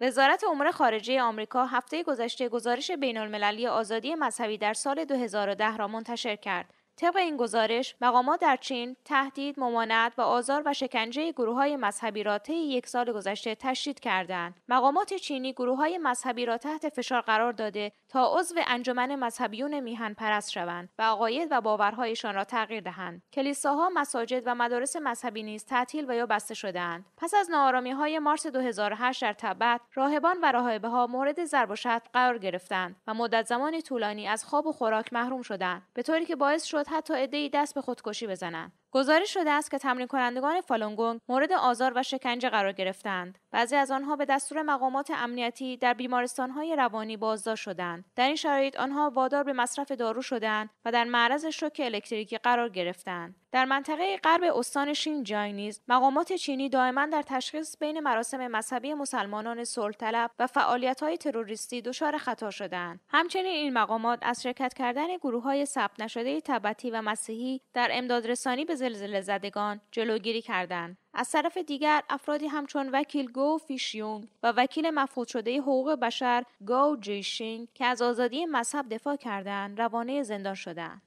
وزارت امور خارجه آمریکا هفته گذشته گزارش بین المللی آزادی مذهبی در سال 2010 را منتشر کرد طبق این گزارش مقامات در چین تهدید ممانعت و آزار و شکنجه گروه های مذهبی را طی یک سال گذشته تشدید کردند مقامات چینی گروه های مذهبی را تحت فشار قرار داده تا عضو انجمن مذهبیون میهن پرست شوند و عقاید و باورهایشان را تغییر دهند کلیساها مساجد و مدارس مذهبی نیز تعطیل و یا بسته شدهاند پس از نارامی های مارس 2008 در تبت راهبان و راهبه مورد ضرب و قرار گرفتند و مدت زمان طولانی از خواب و خوراک محروم شدند به طوری که باعث شد حتی عدهای دست به خودکشی بزنند گزارش شده است که تمرین کنندگان فالونگونگ مورد آزار و شکنجه قرار گرفتند بعضی از آنها به دستور مقامات امنیتی در بیمارستانهای روانی بازداشت شدند در این شرایط آنها وادار به مصرف دارو شدند و در معرض شوک الکتریکی قرار گرفتند در منطقه غرب استان شینجانگ نیز مقامات چینی دائما در تشخیص بین مراسم مذهبی مسلمانان صلحطلب و فعالیت‌های تروریستی دچار خطا شدند. همچنین این مقامات از شرکت کردن گروه‌های ثبت نشده تبتی و مسیحی در امدادرسانی به زلزله زدگان جلوگیری کردند از طرف دیگر افرادی همچون وکیل گو فیشیونگ و وکیل مفقود شده حقوق بشر گو جیشینگ که از آزادی مذهب دفاع کردند روانه زندان شدند